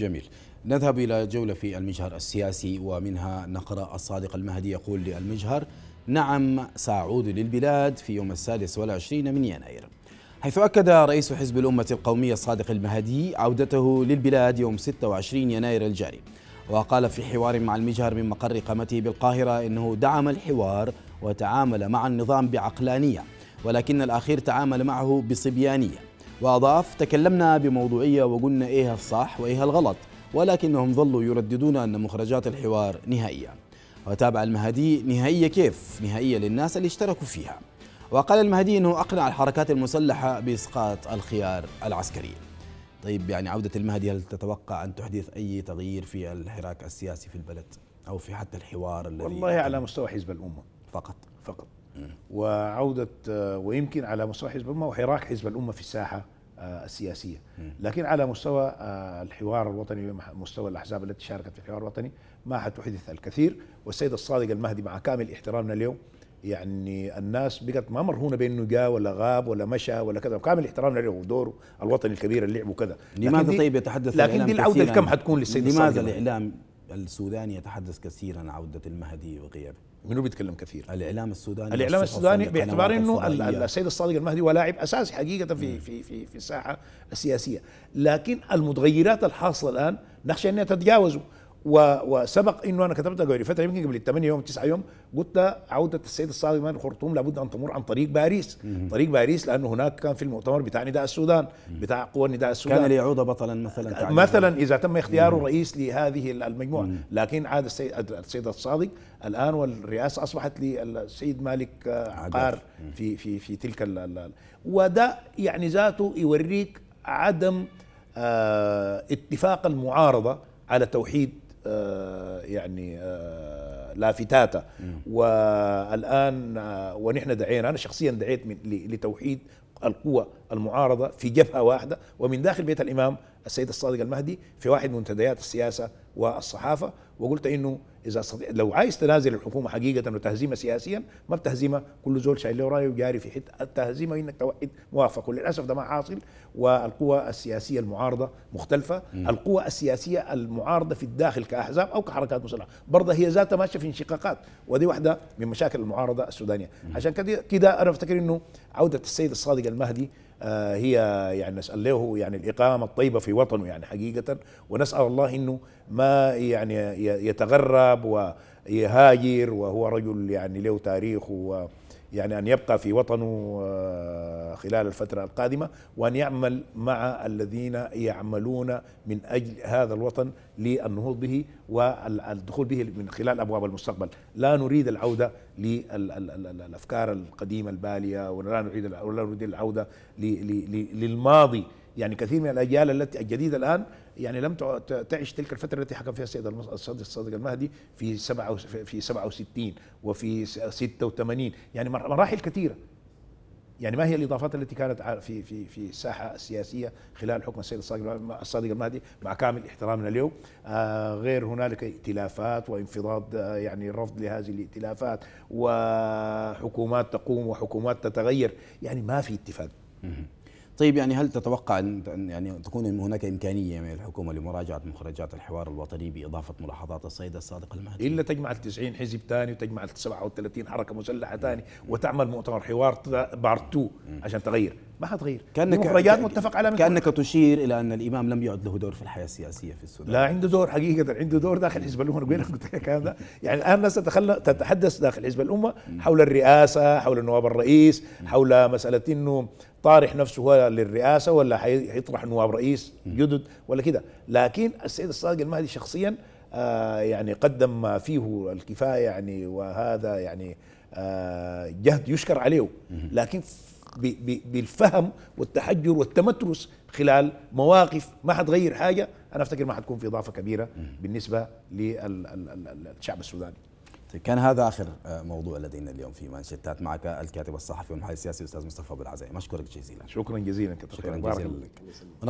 جميل نذهب إلى جولة في المجهر السياسي ومنها نقرأ الصادق المهدي يقول للمجهر نعم سأعود للبلاد في يوم السادس والعشرين من يناير حيث أكد رئيس حزب الأمة القومية الصادق المهدي عودته للبلاد يوم 26 يناير الجاري وقال في حوار مع المجهر من مقر إقامته بالقاهرة إنه دعم الحوار وتعامل مع النظام بعقلانية ولكن الأخير تعامل معه بصبيانية وأضاف تكلمنا بموضوعية وقلنا إيه الصح وإيه الغلط ولكنهم ظلوا يرددون أن مخرجات الحوار نهائية وتابع المهدي نهائية كيف نهائية للناس اللي اشتركوا فيها وقال المهدي أنه أقنع الحركات المسلحة بإسقاط الخيار العسكري طيب يعني عودة المهدي هل تتوقع أن تحدث أي تغيير في الحراك السياسي في البلد أو في حتى الحوار الذي والله على مستوى حزب الأمة فقط فقط وعوده آه، ويمكن على مستوى حزب الامه وحراك حزب الامه في الساحه آه، السياسيه لكن على مستوى آه، الحوار الوطني مستوى الاحزاب التي شاركت في الحوار الوطني ما حتحدث الكثير والسيد الصادق المهدي مع كامل احترامنا اليوم يعني الناس بقت ما مرهونه بانه جاء ولا غاب ولا مشى ولا كذا كامل احترامنا له ودوره الوطني الكبير اللي لعبه كذا لماذا طيب يتحدث لكن دي العوده الكم حتكون للسيد لماذا الاعلام السوداني يتحدث كثيرا عن عودة المهدي وغيابه منو بيتكلم كثير؟ الاعلام السوداني الاعلام السوداني باعتبار انه السيد الصادق المهدي هو لاعب اساسي حقيقه في في في في الساحه السياسيه، لكن المتغيرات الحاصله الان نخشى انها تتجاوزه و... وسبق انه انا كتبت قبل فتره يمكن قبل 8 يوم 9 يوم قلت عوده السيد الصادق من الخرطوم لابد ان تمر عن طريق باريس مم. طريق باريس لانه هناك كان في المؤتمر بتاع نداء السودان مم. بتاع قوى نداء السودان كان ليعود بطلا مثلا مثلا اذا تم اختياره مم. رئيس لهذه المجموعه مم. لكن عاد السيد السيد الصادق الان والرئاسه اصبحت للسيد مالك آه، عقار في في في تلك وده يعني ذاته يوريك عدم آه، اتفاق المعارضه على توحيد آه، يعني آه، لافتاته والان آه، ونحن دعينا انا شخصيا دعيت من لتوحيد القوى المعارضه في جبهه واحده ومن داخل بيت الامام السيد الصادق المهدي في واحد منتديات السياسه والصحافه وقلت انه اذا استطيع لو عايز تنازل الحكومه حقيقه وتهزيمه سياسيا ما بتهزيمه كل زول شايل له رايه وجاري في حته التهزيمه انك توحد موافق وللاسف ده ما حاصل والقوى السياسيه المعارضه مختلفه م. القوى السياسيه المعارضه في الداخل كاحزاب او كحركات مسلحه برضه هي ذاتها ماشيه في انشقاقات ودي واحده من مشاكل المعارضه السودانيه م. عشان كده انا افتكر انه عوده السيد الصادق المهدي آه، هي يعني نسال له يعني الاقامه الطيبه في وطنه يعني حقيقه ونسال الله انه ما يعني يتغرب ويهاجر وهو رجل يعني له تاريخ و يعني أن يبقى في وطنه آه، خلال الفترة القادمة وأن يعمل مع الذين يعملون من أجل هذا الوطن للنهوض به والدخول به من خلال أبواب المستقبل لا نريد العودة للأفكار القديمة البالية ولا نريد العودة للماضي يعني كثير من الاجيال التي الجديده الان يعني لم تعش تلك الفتره التي حكم فيها السيد الصادق المهدي في سبعة في 67 وفي 86 يعني مراحل كثيره يعني ما هي الاضافات التي كانت في في في الساحه السياسيه خلال حكم السيد الصادق المهدي مع كامل احترامنا له آه، غير هنالك ائتلافات وانفضاض آه، يعني رفض لهذه الائتلافات وحكومات تقوم وحكومات تتغير يعني ما في اتفاق طيب يعني هل تتوقع ان يعني تكون هناك امكانيه من الحكومه لمراجعه مخرجات الحوار الوطني باضافه ملاحظات السيد الصادق المهدي؟ الا تجمع ال 90 حزب ثاني وتجمع ال 37 حركه مسلحه ثاني وتعمل مؤتمر حوار بارت 2 عشان تغير ما حتغير كأنك مخرجات متفق على كأنك تشير إلى أن الإمام لم يعد له دور في الحياة السياسية في السودان لا عنده دور حقيقة عنده دور داخل حزب الأمة أنا قلت لك هذا يعني الآن الناس تتحدث داخل حزب الأمة حول الرئاسة حول نواب الرئيس حول مسألة أنه طارح نفسه للرئاسة ولا حيطرح نواب رئيس جدد ولا كده لكن السيد الصادق المهدي شخصيا آه يعني قدم ما فيه الكفاية يعني وهذا يعني آه جهد يشكر عليه لكن بالفهم والتحجر والتمترس خلال مواقف ما حتغير حاجه انا افتكر ما حتكون في اضافه كبيره بالنسبه للشعب السوداني طيب، كان هذا اخر آه، موضوع لدينا اليوم في مانشيتات معك الكاتب الصحفي والمحلل السياسي الاستاذ مصطفى ابو العزاي مشكورك جزيلا شكرا جزيلا كتب شكرا جزيلا لك